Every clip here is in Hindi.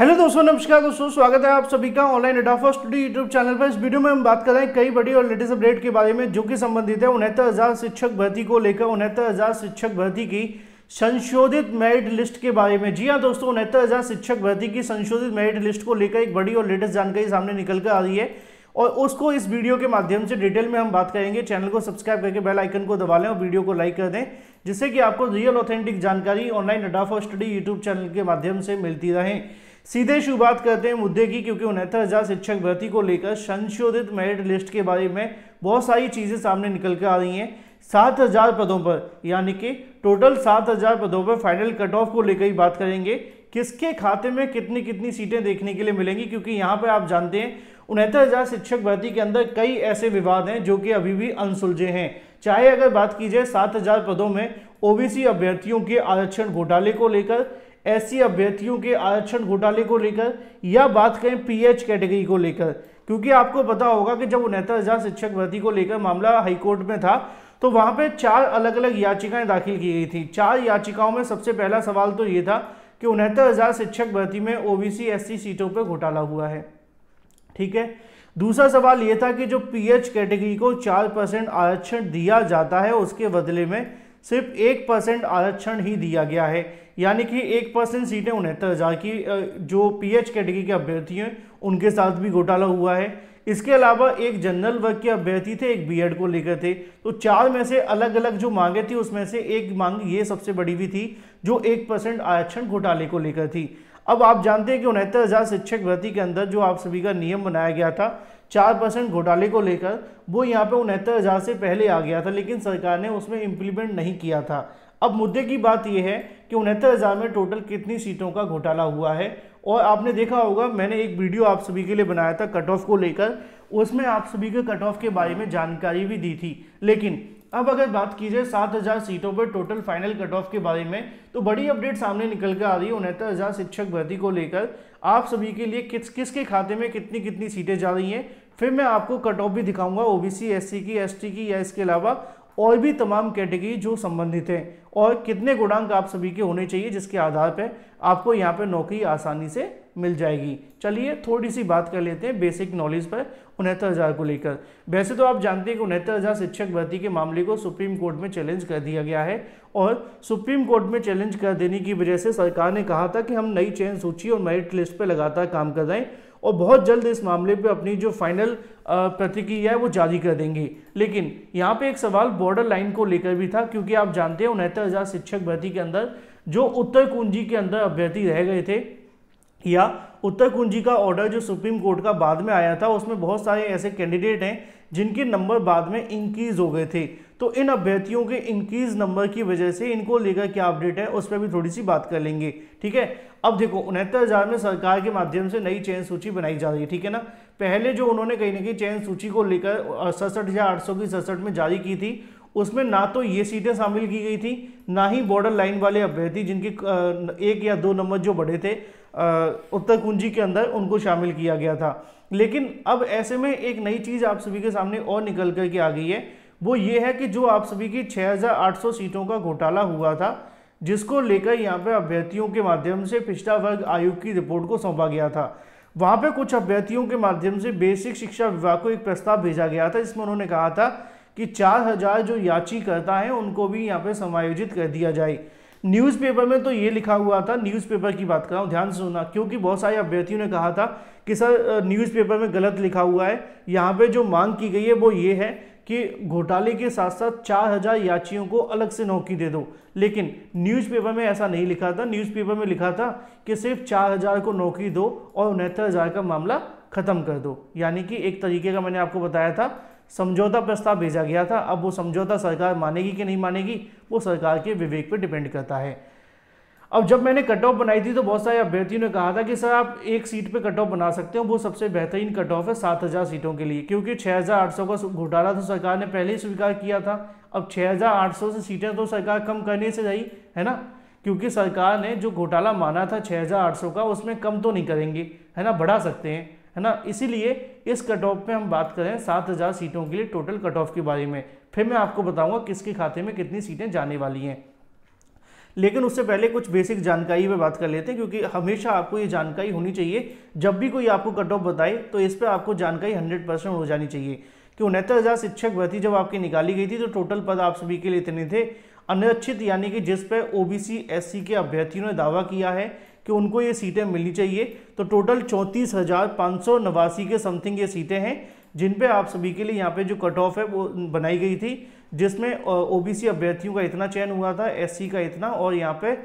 हेलो दोस्तों नमस्कार दोस्तों स्वागत है आप सभी का ऑनलाइन अडाफा स्टडी यूट्यूब चैनल पर इस वीडियो में हम बात कर रहे हैं कई बड़ी और लेटेस्ट अपडेट के बारे में जो कि संबंधित है उनहत्तर हज़ार शिक्षक भर्ती को लेकर उनहत्तर हज़ार शिक्षक भर्ती की संशोधित मेरिट लिस्ट के बारे में जी हाँ दोस्तों उनहत्तर हज़ार शिक्षक भर्ती की संशोधित मेरिट लिस्ट को लेकर एक बड़ी और लेटेस्ट जानकारी सामने निकल कर आ रही है और उसको इस वीडियो के माध्यम से डिटेल में हम बात करेंगे चैनल को सब्सक्राइब करके बेल आइकन को दबा लें और वीडियो को लाइक कर दें जिससे कि आपको रियल ऑथेंटिक जानकारी ऑनलाइन अडाफा स्टडी यूट्यूब चैनल के माध्यम से मिलती रहें सीधे शुरुआत करते हैं मुद्दे की क्योंकि उनहत्तर हज़ार शिक्षक भर्ती को लेकर संशोधित मेरिट लिस्ट के बारे में बहुत सारी चीज़ें सामने निकल कर आ रही हैं सात हज़ार पदों पर यानी कि टोटल सात हज़ार पदों पर फाइनल कट ऑफ को लेकर ही बात करेंगे किसके खाते में कितनी कितनी सीटें देखने के लिए मिलेंगी क्योंकि यहाँ पर आप जानते हैं उनहत्तर हज़ार शिक्षक भर्ती के अंदर कई ऐसे विवाद हैं जो कि अभी भी अनसुलझे हैं चाहे अगर बात की जाए सात हज़ार पदों में ओबीसी अभ्यर्थियों के आरक्षण घोटाले को लेकर ऐसी अभ्यर्थियों के आरक्षण घोटाले को लेकर या बात करें पीएच कैटेगरी को लेकर क्योंकि आपको पता होगा कि जब उनहत्तर हजार शिक्षक भर्ती को लेकर मामला हाईकोर्ट में था तो वहां पे चार अलग अलग याचिकाएं दाखिल की गई थी चार याचिकाओं में सबसे पहला सवाल तो ये था कि उनहत्तर हजार शिक्षक भर्ती में ओबीसी एससी सीटों पर घोटाला हुआ है ठीक है दूसरा सवाल ये था कि जो पीएच कैटेगरी को चार परसेंट आरक्षण दिया जाता है उसके बदले में सिर्फ एक परसेंट आरक्षण ही दिया गया है यानी कि एक परसेंट सीटें उनहत्तर हज़ार की जो पीएच कैटेगरी के अभ्यर्थी हैं उनके साथ भी घोटाला हुआ है इसके अलावा एक जनरल वर्ग के अभ्यर्थी थे एक बीएड को लेकर थे तो चार में से अलग अलग जो मांगे थी उसमें से एक मांग ये सबसे बड़ी भी थी जो एक परसेंट आरक्षण घोटाले को लेकर थी अब आप जानते हैं कि उनहत्तर हज़ार शिक्षक भर्ती के अंदर जो आप सभी का नियम बनाया गया था चार परसेंट घोटाले को लेकर वो यहाँ पे उनहत्तर हज़ार से पहले आ गया था लेकिन सरकार ने उसमें इम्प्लीमेंट नहीं किया था अब मुद्दे की बात यह है कि उनहत्तर हज़ार में टोटल कितनी सीटों का घोटाला हुआ है और आपने देखा होगा मैंने एक वीडियो आप सभी के लिए बनाया था कट ऑफ को लेकर उसमें आप सभी के कट ऑफ के बारे में जानकारी भी दी थी लेकिन अब अगर बात की जाए सात हज़ार सीटों पर टोटल फाइनल कट ऑफ के बारे में तो बड़ी अपडेट सामने निकल कर आ रही है उनहत्तर हज़ार शिक्षक भर्ती को लेकर आप सभी के लिए किस किसके खाते में कितनी कितनी सीटें जा रही हैं फिर मैं आपको कट ऑफ भी दिखाऊंगा ओबीसी एससी की एसटी की या इसके अलावा और भी तमाम कैटेगरी जो संबंधित हैं और कितने गुणांक आप सभी के होने चाहिए जिसके आधार पर आपको यहाँ पर नौकरी आसानी से मिल जाएगी चलिए थोड़ी सी बात कर लेते हैं बेसिक नॉलेज पर उनहत्तर हज़ार को लेकर वैसे तो आप जानते हैं कि उनहत्तर हज़ार शिक्षक भर्ती के मामले को सुप्रीम कोर्ट में चैलेंज कर दिया गया है और सुप्रीम कोर्ट में चैलेंज कर देने की वजह से सरकार ने कहा था कि हम नई चयन सूची और मेरिट लिस्ट पर लगातार काम कर रहे हैं और बहुत जल्द इस मामले पर अपनी जो फाइनल प्रतिक्रिया है वो जारी कर देंगे लेकिन यहाँ पे एक सवाल बॉर्डर लाइन को लेकर भी था क्योंकि आप जानते हैं उनहत्तर हज़ार शिक्षक भर्ती के अंदर जो उत्तर कुंजी के अंदर अभ्यर्थी रह गए थे किया उत्तर कुंजी का ऑर्डर जो सुप्रीम कोर्ट का बाद में आया था उसमें बहुत सारे ऐसे कैंडिडेट हैं जिनके नंबर बाद में इंक्रीज हो गए थे तो इन अभ्यर्थियों के इंक्रीज नंबर की वजह से इनको लेकर क्या अपडेट है उस पर भी थोड़ी सी बात कर लेंगे ठीक है अब देखो उनहत्तर हज़ार में सरकार के माध्यम से नई चयन सूची बनाई जा रही है ठीक है ना पहले जो उन्होंने कहीं ना कहीं चयन सूची को लेकर सड़सठ हज़ार आठ सौ की सड़सठ में जारी की थी उसमें ना तो ये सीटें शामिल की गई थी ना ही बॉर्डर लाइन वाले अभ्यर्थी जिनके एक या दो नंबर जो बढ़े थे उत्तर कुंजी के अंदर उनको शामिल किया गया था लेकिन अब ऐसे में एक नई चीज़ आप सभी के सामने और निकल कर के आ गई है वो ये है कि जो आप सभी की 6,800 सीटों का घोटाला हुआ था जिसको लेकर यहाँ पे अभ्यर्थियों के माध्यम से पिछड़ा वर्ग आयोग की रिपोर्ट को सौंपा गया था वहाँ पे कुछ अभ्यर्थियों के माध्यम से बेसिक शिक्षा विभाग को एक प्रस्ताव भेजा गया था इसमें उन्होंने कहा था कि 4,000 जो याचिकाकर्ता हैं उनको भी यहाँ पे समायोजित कर दिया जाए न्यूज़पेपर में तो ये लिखा हुआ था न्यूज़पेपर की बात कर रहा हूँ ध्यान से सुना क्योंकि बहुत सारे अभ्यर्थियों ने कहा था कि सर न्यूज़पेपर में गलत लिखा हुआ है यहाँ पे जो मांग की गई है वो ये है कि घोटाले के साथ साथ चार हजार याचियों को अलग से नौकरी दे दो लेकिन न्यूज़पेपर में ऐसा नहीं लिखा था न्यूज़पेपर में लिखा था कि सिर्फ चार हजार को नौकरी दो और उनहत्तर हजार का मामला ख़त्म कर दो यानी कि एक तरीके का मैंने आपको बताया था समझौता प्रस्ताव भेजा गया था अब वो समझौता सरकार मानेगी कि नहीं मानेगी वो सरकार के विवेक पर डिपेंड करता है अब जब मैंने कट ऑफ बनाई थी तो बहुत सारे अभ्यर्थियों ने कहा था कि सर आप एक सीट पे कट ऑफ बना सकते हो वो सबसे बेहतरीन कट ऑफ है सात हज़ार सीटों के लिए क्योंकि छः हजार आठ सौ का घोटाला तो सरकार ने पहले ही स्वीकार किया था अब छः हजार आठ सौ से सीटें तो सरकार कम करने से रही है ना क्योंकि सरकार ने जो घोटाला माना था सौ का उसमें कम तो नहीं करेंगे है ना बढ़ा सकते हैं है ना इसीलिए इस कट ऑफ में हम बात करें सात हज़ार सीटों के लिए टोटल कट ऑफ के बारे में फिर मैं आपको बताऊंगा किसके खाते में कितनी सीटें जाने वाली हैं लेकिन उससे पहले कुछ बेसिक जानकारी पर बात कर लेते हैं क्योंकि हमेशा आपको ये जानकारी होनी चाहिए जब भी कोई आपको कट ऑफ बताए तो इस पर आपको जानकारी हंड्रेड परसेंट हो जानी चाहिए कि उनहत्तर हज़ार शिक्षक भर्ती जब आपकी निकाली गई थी तो टोटल पद आप सभी के लिए इतने थे अनिरक्षित यानी कि जिस पर ओबीसी एससी के अभ्यर्थियों ने दावा किया है कि उनको ये सीटें मिलनी चाहिए तो टोटल चौंतीस हज़ार पाँच सौ नवासी के समथिंग ये सीटें हैं जिन पे आप सभी के लिए यहाँ पे जो कट ऑफ है वो बनाई गई थी जिसमें ओबीसी अभ्यर्थियों का इतना चयन हुआ था एससी का इतना और यहाँ पे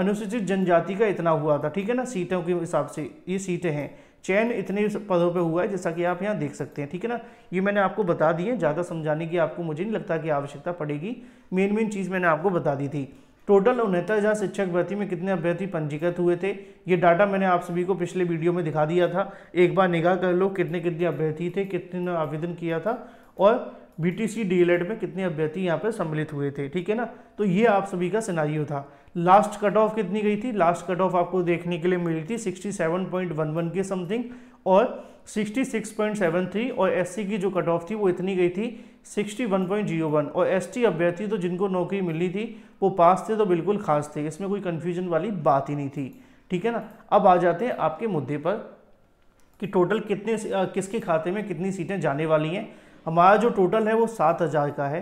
अनुसूचित जनजाति का इतना हुआ था ठीक है ना सीटों के हिसाब से ये सीटें हैं चयन इतने पदों पे हुआ है जैसा कि आप यहाँ देख सकते हैं ठीक है ना ये मैंने आपको बता दी है ज़्यादा समझाने की आपको मुझे नहीं लगता कि आवश्यकता पड़ेगी मेन मेन चीज़ मैंने आपको बता दी थी टोटल उनहत्तर हज़ार शिक्षक भर्ती में कितने अभ्यर्थी पंजीकृत हुए थे ये डाटा मैंने आप सभी को पिछले वीडियो में दिखा दिया था एक बार निगाह कर लो कितने कितने अभ्यर्थी थे कितने आवेदन किया था और बी टी सी में कितने अभ्यर्थी यहाँ पर सम्मिलित हुए थे ठीक है ना तो ये आप सभी का सिनारियो था लास्ट कट ऑफ कितनी गई थी लास्ट कट ऑफ आपको देखने के लिए मिली थी वन के समथिंग और 66.73 और एससी की जो कट ऑफ थी वो इतनी गई थी 61.01 और एसटी अभ्यर्थी तो जिनको नौकरी मिली थी वो पास थे तो बिल्कुल खास थे इसमें कोई कन्फ्यूजन वाली बात ही नहीं थी ठीक है ना अब आ जाते हैं आपके मुद्दे पर कि टोटल कितने किसके खाते में कितनी सीटें जाने वाली हैं हमारा जो टोटल है वो सात हज़ार का है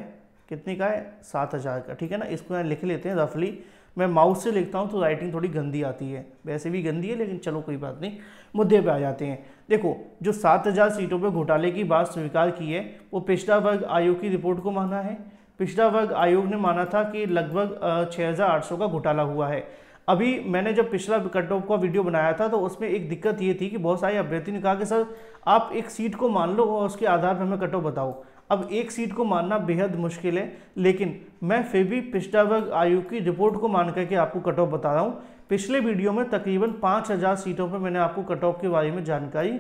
कितने का है सात हज़ार का ठीक है ना इसको यहाँ लिख लेते हैं रफली मैं माउस से लिखता हूँ तो राइटिंग थोड़ी गंदी आती है वैसे भी गंदी है लेकिन चलो कोई बात नहीं मुद्दे पे आ जाते हैं देखो जो सात हज़ार सीटों पे घोटाले की बात स्वीकार की है वो पिछड़ा वर्ग आयोग की रिपोर्ट को माना है पिछड़ा वर्ग आयोग ने माना था कि लगभग छः का घोटाला हुआ है अभी मैंने जब पिछला कट ऑफ का वीडियो बनाया था तो उसमें एक दिक्कत ये थी कि बहुत सारे अभ्यर्थी ने कहा कि सर आप एक सीट को मान लो और उसके आधार पर हमें कट ऑफ बताओ अब एक सीट को मानना बेहद मुश्किल है लेकिन मैं फिर भी पिछड़ा वर्ग आयोग की रिपोर्ट को मान करके आपको कट ऑफ बता रहा हूँ पिछले वीडियो में तकरीबन पाँच हज़ार सीटों पर मैंने आपको कट ऑफ के बारे में जानकारी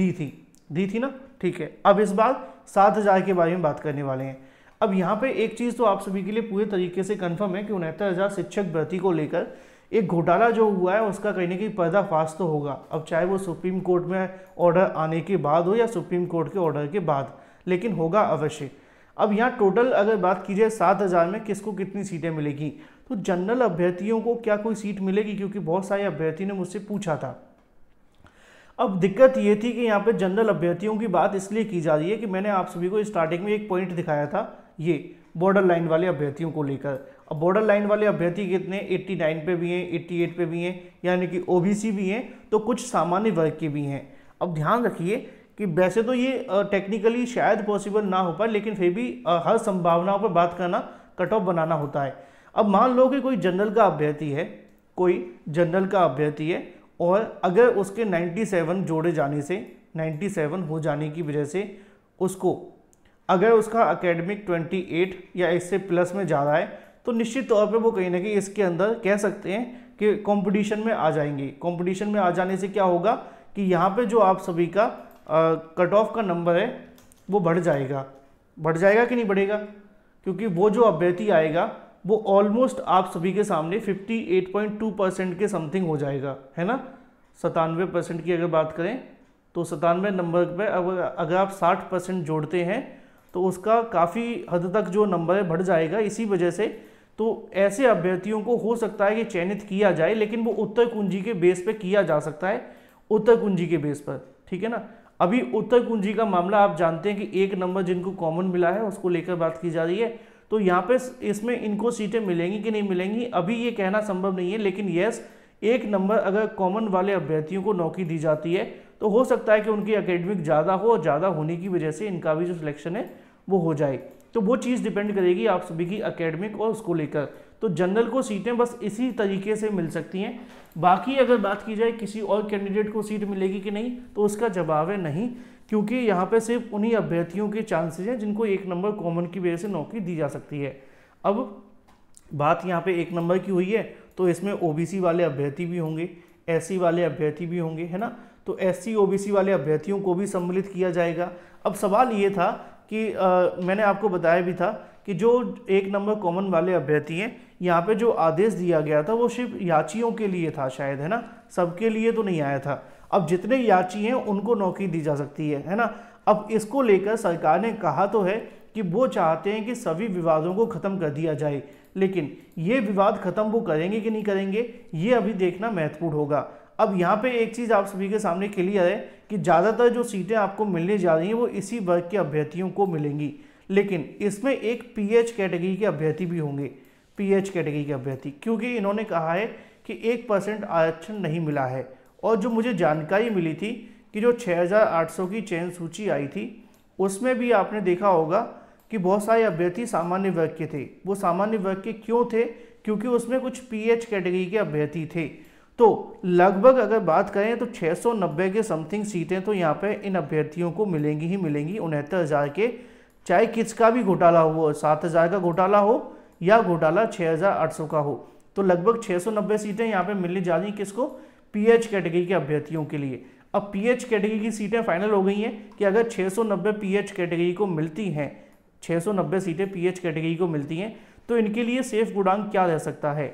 दी थी दी थी ना ठीक है अब इस बार सात हज़ार के बारे में बात करने वाले हैं अब यहाँ पे एक चीज़ तो आप सभी के लिए पूरे तरीके से कंफर्म है कि उनहत्तर हज़ार शिक्षक भर्ती को लेकर एक घोटाला जो हुआ है उसका कहीं ना कहीं पर्दाफाश तो होगा अब चाहे वो सुप्रीम कोर्ट में ऑर्डर आने के बाद हो या सुप्रीम कोर्ट के ऑर्डर के बाद लेकिन होगा अवश्य अब यहाँ टोटल अगर बात की जाए सात हज़ार में किसको कितनी सीटें मिलेगी तो जनरल अभ्यर्थियों को क्या कोई सीट मिलेगी क्योंकि बहुत सारे अभ्यर्थियों ने मुझसे पूछा था अब दिक्कत ये थी कि यहाँ पे जनरल अभ्यर्थियों की बात इसलिए की जा रही है कि मैंने आप सभी को स्टार्टिंग में एक पॉइंट दिखाया था ये बॉर्डर लाइन वाले अभ्यर्थियों को लेकर अब बॉर्डर लाइन वाले अभ्यर्थी कितने 89 पे भी हैं 88 पे भी हैं यानी कि ओबीसी भी हैं तो कुछ सामान्य वर्ग के भी हैं अब ध्यान रखिए कि वैसे तो ये टेक्निकली शायद पॉसिबल ना हो पाए लेकिन फिर भी हर संभावनाओं पर बात करना कट ऑफ बनाना होता है अब मान लो कि कोई जनरल का अभ्यर्थी है कोई जनरल का अभ्यर्थी है और अगर उसके 97 जोड़े जाने से 97 हो जाने की वजह से उसको अगर उसका अकेडमिक 28 या इससे प्लस में ज़्यादा है तो निश्चित तौर पे वो कहीं ना कहीं इसके अंदर कह सकते हैं कि कंपटीशन में आ जाएंगे कंपटीशन में आ जाने से क्या होगा कि यहाँ पे जो आप सभी का कट ऑफ का नंबर है वो बढ़ जाएगा बढ़ जाएगा कि नहीं बढ़ेगा क्योंकि वो जो अभ्यर्थी आएगा वो ऑलमोस्ट आप सभी के सामने 58.2 परसेंट के समथिंग हो जाएगा है ना सतानवे परसेंट की अगर बात करें तो सतानवे नंबर पर अगर आप साठ परसेंट जोड़ते हैं तो उसका काफ़ी हद तक जो नंबर है बढ़ जाएगा इसी वजह से तो ऐसे अभ्यर्थियों को हो सकता है कि चयनित किया जाए लेकिन वो उत्तर कुंजी के बेस पे किया जा सकता है उत्तर कुंजी के बेस पर ठीक है ना अभी उत्तर कुंजी का मामला आप जानते हैं कि एक नंबर जिनको कॉमन मिला है उसको लेकर बात की जा रही है तो यहाँ पे इसमें इनको सीटें मिलेंगी कि नहीं मिलेंगी अभी ये कहना संभव नहीं है लेकिन यस एक नंबर अगर कॉमन वाले अभ्यर्थियों को नौकरी दी जाती है तो हो सकता है कि उनकी अकेडमिक ज़्यादा हो और ज़्यादा होने की वजह से इनका भी जो सिलेक्शन है वो हो जाए तो वो चीज़ डिपेंड करेगी आप सभी की अकेडमिक और उसको लेकर तो जनरल को सीटें बस इसी तरीके से मिल सकती हैं बाकी अगर बात की जाए किसी और कैंडिडेट को सीट मिलेगी कि नहीं तो उसका जवाब है नहीं क्योंकि यहाँ पे सिर्फ उन्हीं अभ्यर्थियों के चांसेस हैं जिनको एक नंबर कॉमन की वजह से नौकरी दी जा सकती है अब बात यहाँ पे एक नंबर की हुई है तो इसमें ओ वाले अभ्यर्थी भी होंगे एससी वाले अभ्यर्थी भी होंगे है ना तो एस सी वाले अभ्यर्थियों को भी सम्मिलित किया जाएगा अब सवाल ये था कि आ, मैंने आपको बताया भी था कि जो एक नंबर कॉमन वाले अभ्यर्थी हैं यहाँ पे जो आदेश दिया गया था वो सिर्फ याचियों के लिए था शायद है ना सबके लिए तो नहीं आया था अब जितने याची हैं उनको नौकरी दी जा सकती है है ना अब इसको लेकर सरकार ने कहा तो है कि वो चाहते हैं कि सभी विवादों को ख़त्म कर दिया जाए लेकिन ये विवाद ख़त्म वो करेंगे कि नहीं करेंगे ये अभी देखना महत्वपूर्ण होगा अब यहाँ पे एक चीज़ आप सभी के सामने क्लियर है कि ज़्यादातर जो सीटें आपको मिलने जा रही हैं वो इसी वर्ग के अभ्यर्थियों को मिलेंगी लेकिन इसमें एक पी कैटेगरी के अभ्यर्थी भी होंगे पी कैटेगरी के अभ्यर्थी क्योंकि इन्होंने कहा है कि एक परसेंट आरक्षण नहीं मिला है और जो मुझे जानकारी मिली थी कि जो 6,800 की चयन सूची आई थी उसमें भी आपने देखा होगा कि बहुत सारे अभ्यर्थी सामान्य वर्ग के थे वो सामान्य वर्ग के क्यों थे क्योंकि उसमें कुछ पीएच कैटेगरी के अभ्यर्थी थे तो लगभग अगर बात करें तो 690 के समथिंग सीटें तो यहाँ पे इन अभ्यर्थियों को मिलेंगी ही मिलेंगी उनहत्तर हज़ार के चाहे किस का भी घोटाला हो सात हज़ार का घोटाला हो या घोटाला 6,800 का हो तो लगभग 690 सीटें यहाँ पे मिलने जा रही किसको पीएच कैटेगरी के अभ्यर्थियों के लिए अब पीएच कैटेगरी की सीटें फाइनल हो गई हैं कि अगर छः पीएच कैटेगरी को मिलती हैं छः सीटें पी कैटेगरी को मिलती हैं तो इनके लिए सेफ गुडांग क्या रह सकता है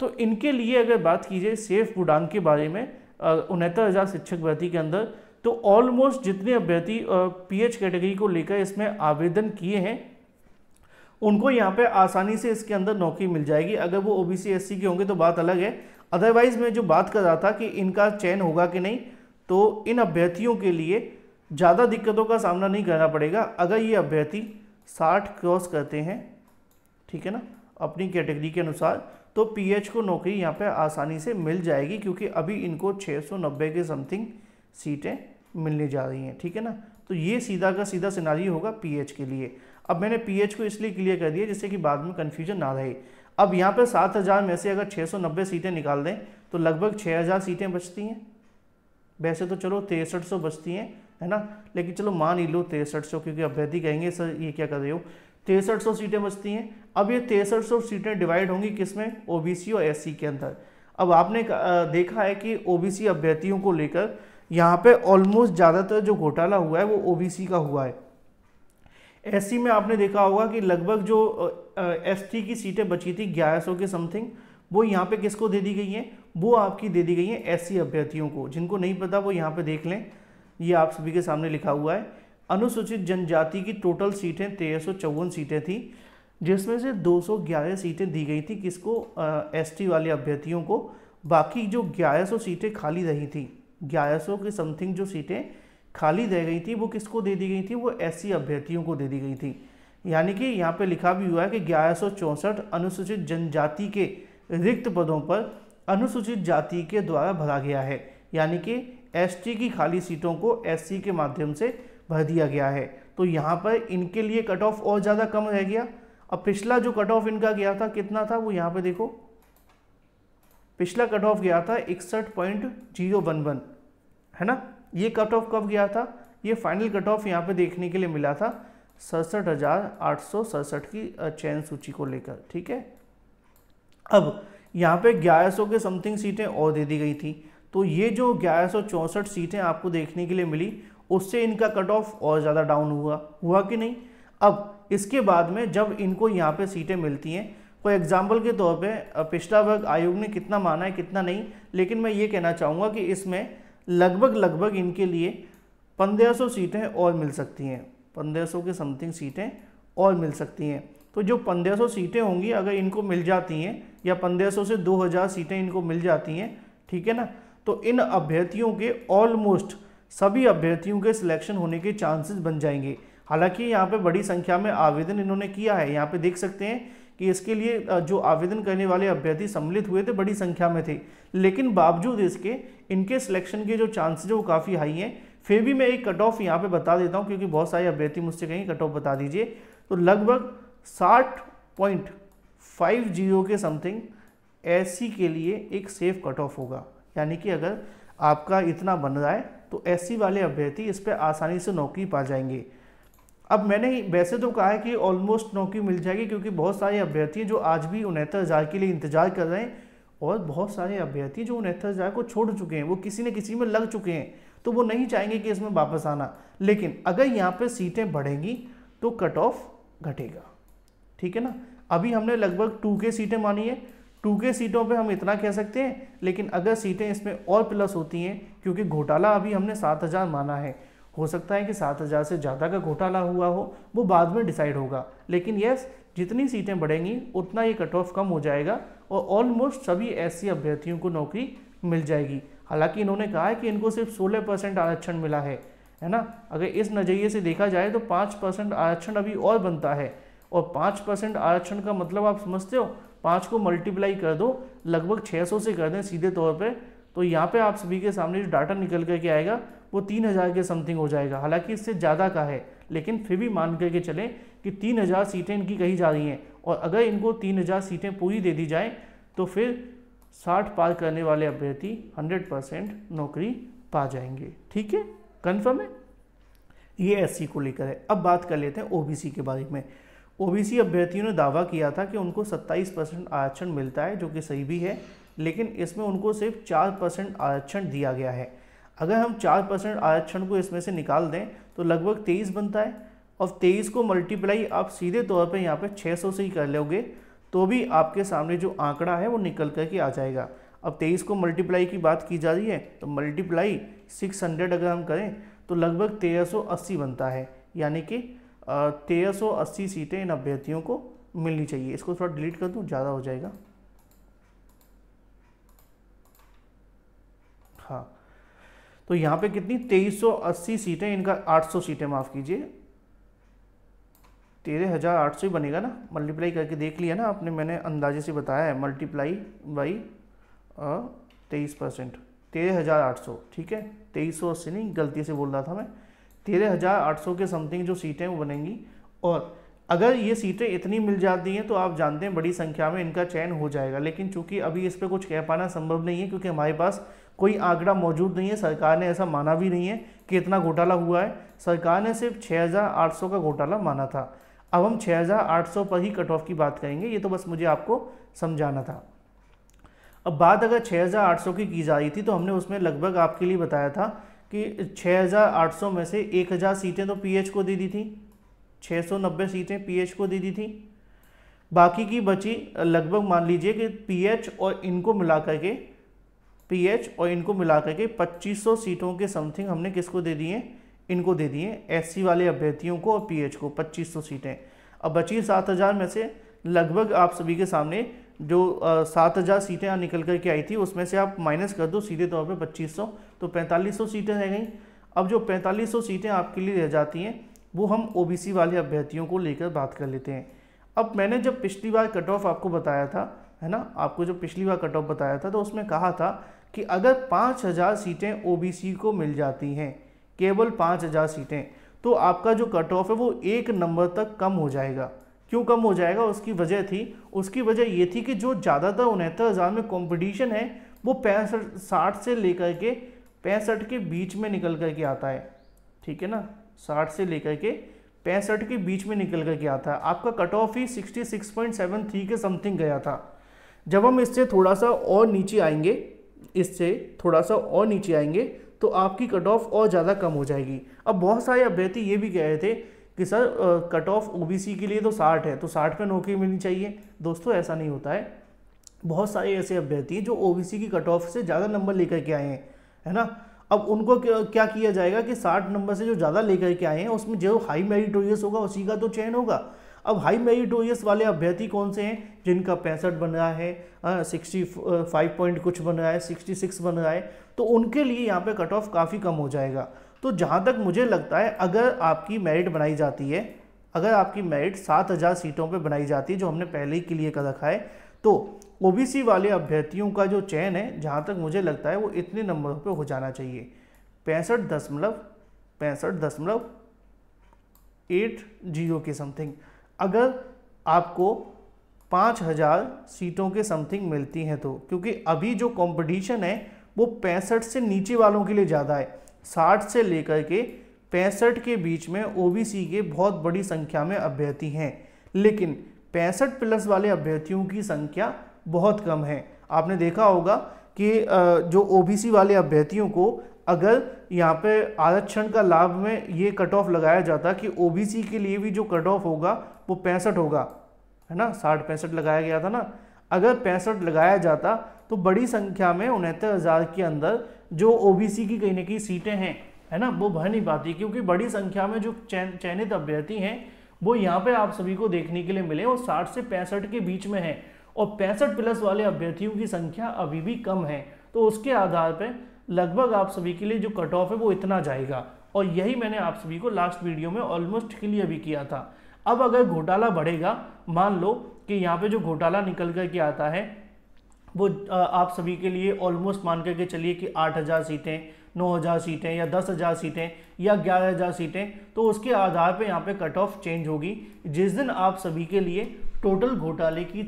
तो इनके लिए अगर बात की जाए सेफ उड़ान के बारे में उनहत्तर हज़ार शिक्षक भर्ती के अंदर तो ऑलमोस्ट जितने अभ्यर्थी पीएच कैटेगरी को लेकर इसमें आवेदन किए हैं उनको यहाँ पे आसानी से इसके अंदर नौकरी मिल जाएगी अगर वो ओबीसी एससी के होंगे तो बात अलग है अदरवाइज़ मैं जो बात कर रहा था कि इनका चयन होगा कि नहीं तो इन अभ्यर्थियों के लिए ज़्यादा दिक्कतों का सामना नहीं करना पड़ेगा अगर ये अभ्यर्थी साठ क्रॉस करते हैं ठीक है ना अपनी कैटेगरी के अनुसार तो पीएच को नौकरी यहाँ पे आसानी से मिल जाएगी क्योंकि अभी इनको 690 के समथिंग सीटें मिलने जा रही हैं ठीक है ना तो ये सीधा का सीधा सिनारी होगा पीएच के लिए अब मैंने पीएच को इसलिए क्लियर कर दिया जिससे कि बाद में कन्फ्यूजन ना रहे अब यहाँ पर सात हज़ार में से अगर 690 सीटें निकाल दें तो लगभग 6000 सीटें बचती हैं वैसे तो चलो तिरसठ बचती हैं है ना लेकिन चलो मान ही लो तिरसठ क्योंकि अभ्यर्थी कहेंगे सर ये क्या कर रहे हो तिरसठ सौ सीटें बचती हैं अब ये तिरसठ सौ सीटें डिवाइड होंगी किसमें ओबीसी और एससी के अंदर अब आपने देखा है कि ओबीसी अभ्यर्थियों को लेकर यहाँ पे ऑलमोस्ट ज़्यादातर जो घोटाला हुआ है वो ओबीसी का हुआ है एससी में आपने देखा होगा कि लगभग जो टी की सीटें बची थी सौ के समथिंग वो यहाँ पे किसको दे दी गई हैं वो आपकी दे दी गई हैं सी अभ्यर्थियों को जिनको नहीं पता वो यहाँ पे देख लें ये आप सभी के सामने लिखा हुआ है अनुसूचित जनजाति की टोटल सीटें तेरह सीटें थी जिसमें से 211 सीटें दी गई थी किसको एसटी वाले अभ्यर्थियों को बाकी जो 1100 सीटें खाली रही थी 1100 के समथिंग जो सीटें खाली रह गई थी वो किसको दे दी गई थी वो एससी अभ्यर्थियों को दे दी गई थी यानी कि यहाँ पे लिखा भी हुआ है कि ग्यारह अनुसूचित जनजाति के रिक्त पदों पर अनुसूचित जाति के द्वारा भरा गया है यानी कि एस की खाली सीटों को एस के माध्यम से भर दिया गया है तो यहाँ पर इनके लिए कट ऑफ और ज़्यादा कम रह गया अब पिछला जो कट ऑफ इनका गया था कितना था वो यहाँ पे देखो पिछला कट ऑफ गया था इकसठ पॉइंट जीरो वन वन है ना ये कट ऑफ कब गया था ये फाइनल कट ऑफ यहाँ पे देखने के लिए मिला था सड़सठ हज़ार आठ सौ सड़सठ की चयन सूची को लेकर ठीक है अब यहाँ पे ग्यारह सौ के समथिंग सीटें और दे दी गई थी तो ये जो ग्यारह सौ सीटें आपको देखने के लिए मिली उससे इनका कट ऑफ और ज़्यादा डाउन हुआ हुआ कि नहीं अब इसके बाद में जब इनको यहाँ पे सीटें मिलती हैं फॉर तो एग्जाम्पल के तौर पे पिछला वर्ग आयोग ने कितना माना है कितना नहीं लेकिन मैं ये कहना चाहूँगा कि इसमें लगभग लगभग इनके लिए 1500 सीटें और मिल सकती हैं 1500 के समथिंग सीटें और मिल सकती हैं तो जो 1500 सीटें होंगी अगर इनको मिल जाती हैं या पंद्रह से दो सीटें इनको मिल जाती हैं ठीक है ना तो इन अभ्यर्थियों के ऑलमोस्ट सभी अभ्यर्थियों के सिलेक्शन होने के चांसेस बन जाएंगे हालांकि यहाँ पे बड़ी संख्या में आवेदन इन्होंने किया है यहाँ पे देख सकते हैं कि इसके लिए जो आवेदन करने वाले अभ्यर्थी सम्मिलित हुए थे बड़ी संख्या में थे लेकिन बावजूद इसके इनके सिलेक्शन के जो चांसेज वो काफ़ी हाई हैं फिर भी मैं एक कट ऑफ यहाँ पर बता देता हूँ क्योंकि बहुत सारे अभ्यर्थी मुझसे कहीं कट ऑफ बता दीजिए तो लगभग साठ पॉइंट फाइव जीरो के समथिंग एस के लिए एक सेफ कट ऑफ होगा यानी कि अगर आपका इतना बन रहा है तो ऐसी वाले अभ्यर्थी इस पर आसानी से नौकरी पा जाएंगे अब मैंने वैसे तो कहा है कि ऑलमोस्ट नौकरी मिल जाएगी क्योंकि बहुत सारे अभ्यर्थी जो आज भी उनहत्तर हज़ार के लिए इंतजार कर रहे हैं और बहुत सारे अभ्यर्थी जो उनहत्तर हज़ार को छोड़ चुके हैं वो किसी न किसी में लग चुके हैं तो वो नहीं चाहेंगे कि इसमें वापस आना लेकिन अगर यहाँ पर सीटें बढ़ेंगी तो कट ऑफ घटेगा ठीक है ना अभी हमने लगभग टू के सीटें मानी है टू के सीटों पे हम इतना कह सकते हैं लेकिन अगर सीटें इसमें और प्लस होती हैं क्योंकि घोटाला अभी हमने सात हज़ार माना है हो सकता है कि सात हज़ार से ज़्यादा का घोटाला हुआ हो वो बाद में डिसाइड होगा लेकिन यस जितनी सीटें बढ़ेंगी उतना ये कट ऑफ कम हो जाएगा और ऑलमोस्ट सभी ऐसी अभ्यर्थियों को नौकरी मिल जाएगी हालांकि इन्होंने कहा है कि इनको सिर्फ सोलह परसेंट आरक्षण मिला है है ना अगर इस नज़रिए से देखा जाए तो पाँच परसेंट आरक्षण अभी और बनता है और पाँच परसेंट आरक्षण का मतलब आप समझते हो पाँच को मल्टीप्लाई कर दो लगभग छः सौ से कर दें सीधे तौर पे तो यहाँ पे आप सभी के सामने जो डाटा निकल कर के आएगा वो तीन हज़ार के समथिंग हो जाएगा हालांकि इससे ज़्यादा का है लेकिन फिर भी मान करके चलें कि तीन हज़ार सीटें इनकी कही जा रही हैं और अगर इनको तीन हज़ार सीटें पूरी दे दी जाएँ तो फिर साठ पार करने वाले अभ्यर्थी हंड्रेड परसेंट नौकरी पा जाएंगे ठीक है कन्फर्म है ये सी को लेकर है अब बात कर लेते हैं सी के बारे में ओबीसी अभ्यर्थियों ने दावा किया था कि उनको 27 परसेंट आरक्षण मिलता है जो कि सही भी है लेकिन इसमें उनको सिर्फ चार परसेंट आरक्षण दिया गया है अगर हम चार परसेंट आरक्षण को इसमें से निकाल दें तो लगभग तेईस बनता है और तेईस को मल्टीप्लाई आप सीधे तौर पर यहाँ पर छः से ही कर लोगे तो भी आपके सामने जो आंकड़ा है वो निकल कर के आ जाएगा अब तेईस को मल्टीप्लाई की बात की जा रही है तो मल्टीप्लाई सिक्स हंड्रेड अगर हम करें तो लगभग तेरह सौ अस्सी बनता है यानी कि तेरह अस्सी सीटें इन अभ्यर्थियों को मिलनी चाहिए इसको थोड़ा डिलीट कर दूँ ज़्यादा हो जाएगा हाँ तो यहाँ पे कितनी 2380 सीटें इनका 800 सीटें माफ़ कीजिए तेरह हज़ार आठ सौ ही बनेगा ना मल्टीप्लाई करके देख लिया ना आपने मैंने अंदाजे से बताया है मल्टीप्लाई बाई तेईस परसेंट तेरह हज़ार आठ सौ ठीक है तेईस सौ अस्सी नहीं गलती से बोल रहा था मैं तेरह हज़ार आठ सौ के समथिंग जो सीटें वो बनेंगी और अगर ये सीटें इतनी मिल जाती हैं तो आप जानते हैं बड़ी संख्या में इनका चयन हो जाएगा लेकिन चूंकि अभी इस पर कुछ कह पाना संभव नहीं है क्योंकि हमारे पास कोई आंकड़ा मौजूद नहीं है सरकार ने ऐसा माना भी नहीं है कि इतना घोटाला हुआ है सरकार ने सिर्फ 6,800 का घोटाला माना था अब हम 6,800 पर ही कट ऑफ की बात करेंगे ये तो बस मुझे आपको समझाना था अब बात अगर 6,800 की की जा रही थी तो हमने उसमें लगभग आपके लिए बताया था कि 6800 में से 1000 सीटें तो पीएच को दे दी थी 690 सीटें पीएच को दे दी थी बाकी की बची लगभग मान लीजिए कि पीएच और इनको मिला करके पीएच और इनको मिला करके 2500 सीटों के समथिंग हमने किसको दे दिए इनको दे दिए एससी वाले अभ्यर्थियों को और पीएच को 2500 सीटें अब बची 7000 में से लगभग आप सभी के सामने जो सात हज़ार सीटें निकल कर के आई थी उसमें से आप माइनस कर दो सीधे तौर पे पच्चीस सौ तो पैंतालीस सौ सीटें रह गई अब जो पैंतालीस सौ सीटें आपके लिए रह जाती हैं वो हम ओबीसी वाले अभ्यर्थियों को लेकर बात कर लेते हैं अब मैंने जब पिछली बार कट ऑफ आपको बताया था है ना आपको जब पिछली बार कट ऑफ बताया था तो उसमें कहा था कि अगर पाँच हज़ार सीटें सी को मिल जाती हैं केवल पाँच हज़ार सीटें तो आपका जो कट ऑफ है वो एक नंबर तक कम हो जाएगा क्यों कम हो जाएगा उसकी वजह थी उसकी वजह ये थी कि जो ज़्यादातर उनहत्तर हज़ार में कंपटीशन है वो पैंसठ साठ से लेकर के पैंसठ के बीच में निकल कर के आता है ठीक है ना साठ से लेकर के पैंसठ के बीच में निकल कर के आता है आपका कट ऑफ ही sixty six point seven three के समथिंग गया था जब हम इससे थोड़ा सा और नीचे आएंगे इससे थोड़ा सा और नीचे आएंगे तो आपकी कट ऑफ और ज़्यादा कम हो जाएगी अब बहुत सारे अभ्यर्थी ये भी कह रहे थे कि सर कट ऑफ ओ के लिए तो साठ है तो साठ में नौकरी मिलनी चाहिए दोस्तों ऐसा नहीं होता है बहुत सारे ऐसे अभ्यर्थी हैं जो ओ की कट ऑफ से ज़्यादा नंबर लेकर के आए हैं है ना अब उनको क्या किया जाएगा कि साठ नंबर से जो ज़्यादा लेकर के आए हैं उसमें जो हाई मेरिटोरियस होगा उसी का तो चयन होगा अब हाई मेरिटोरियस वाले अभ्यर्थी कौन से हैं जिनका पैंसठ बन रहा है सिक्सटी फाइव पॉइंट कुछ बन रहा है सिक्सटी सिक्स बन रहा है तो उनके लिए यहाँ पे कट ऑफ काफ़ी कम हो जाएगा तो जहाँ तक मुझे लगता है अगर आपकी मेरिट बनाई जाती है अगर आपकी मेरिट सात हज़ार सीटों पे बनाई जाती है जो हमने पहले ही क्लियर कर रखा है तो ओबीसी वाले अभ्यर्थियों का जो चयन है जहाँ तक मुझे लगता है वो इतने नंबरों पे हो जाना चाहिए पैंसठ दशमलव पैंसठ दशमलव एट जीरो के समथिंग अगर आपको पाँच हज़ार सीटों के समथिंग मिलती हैं तो क्योंकि अभी जो कंपटीशन है वो पैंसठ से नीचे वालों के लिए ज़्यादा है साठ से लेकर के पैंसठ के बीच में ओबीसी के बहुत बड़ी संख्या में अभ्यर्थी हैं लेकिन पैंसठ प्लस वाले अभ्यर्थियों की संख्या बहुत कम है आपने देखा होगा कि जो ओबीसी वाले अभ्यर्थियों को अगर यहाँ पे आरक्षण का लाभ में ये कट ऑफ लगाया जाता कि ओबीसी के लिए भी जो कट ऑफ होगा वो पैंसठ होगा है ना साठ पैंसठ लगाया गया था ना अगर पैंसठ लगाया जाता तो बड़ी संख्या में उनहत्तर हज़ार के अंदर जो ओबीसी की कहीं ना कहीं सीटें हैं है ना वो भर नहीं पाती क्योंकि बड़ी संख्या में जो चयनित अभ्यर्थी हैं वो यहाँ पे आप सभी को देखने के लिए मिले और साठ से पैंसठ के बीच में है और पैंसठ प्लस वाले अभ्यर्थियों की संख्या अभी भी कम है तो उसके आधार पर लगभग आप सभी के लिए जो कट ऑफ है वो इतना जाएगा और यही मैंने आप सभी को लास्ट वीडियो में ऑलमोस्ट क्लियर भी किया था अब अगर घोटाला बढ़ेगा मान लो कि यहाँ पे जो घोटाला निकल कर के आता है वो आप सभी के लिए ऑलमोस्ट मान करके चलिए कि आठ हज़ार सीटें नौ हज़ार सीटें या दस हज़ार सीटें या ग्यारह हज़ार सीटें तो उसके आधार पे यहाँ पे कट ऑफ चेंज होगी जिस दिन आप सभी के लिए टोटल घोटाले की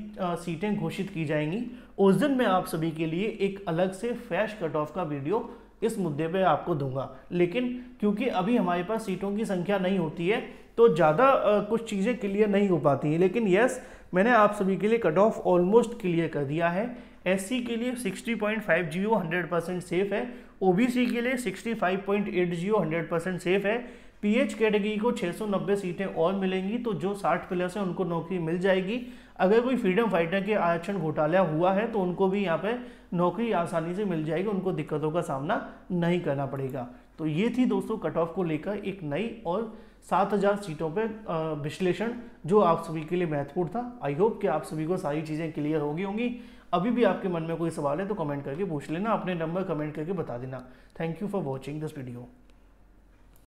सीटें घोषित की जाएंगी उस दिन मैं आप सभी के लिए एक अलग से फ्रेश कट ऑफ का वीडियो इस मुद्दे पे आपको दूंगा लेकिन क्योंकि अभी हमारे पास सीटों की संख्या नहीं होती है तो ज़्यादा कुछ चीज़ें क्लियर नहीं हो पाती हैं लेकिन यस मैंने आप सभी के लिए कट ऑफ ऑलमोस्ट क्लियर कर दिया है एस के लिए 60.5 point five zero hundred percent safe है ओबीसी के लिए 65.8 point eight zero hundred percent safe है पीएच कैटेगरी को 690 सीटें और मिलेंगी तो जो 60 प्लस है उनको नौकरी मिल जाएगी अगर कोई फ्रीडम फाइटर के आरक्षण घोटाला हुआ है तो उनको भी यहाँ पे नौकरी आसानी से मिल जाएगी उनको दिक्कतों का सामना नहीं करना पड़ेगा तो ये थी दोस्तों कट ऑफ को लेकर एक नई और 7000 सीटों पे विश्लेषण जो आप सभी के लिए महत्वपूर्ण था आई होप कि आप सभी को सारी चीज़ें क्लियर होगी होंगी अभी भी आपके मन में कोई सवाल है तो कमेंट करके पूछ लेना अपने नंबर कमेंट करके बता देना thank you for watching this video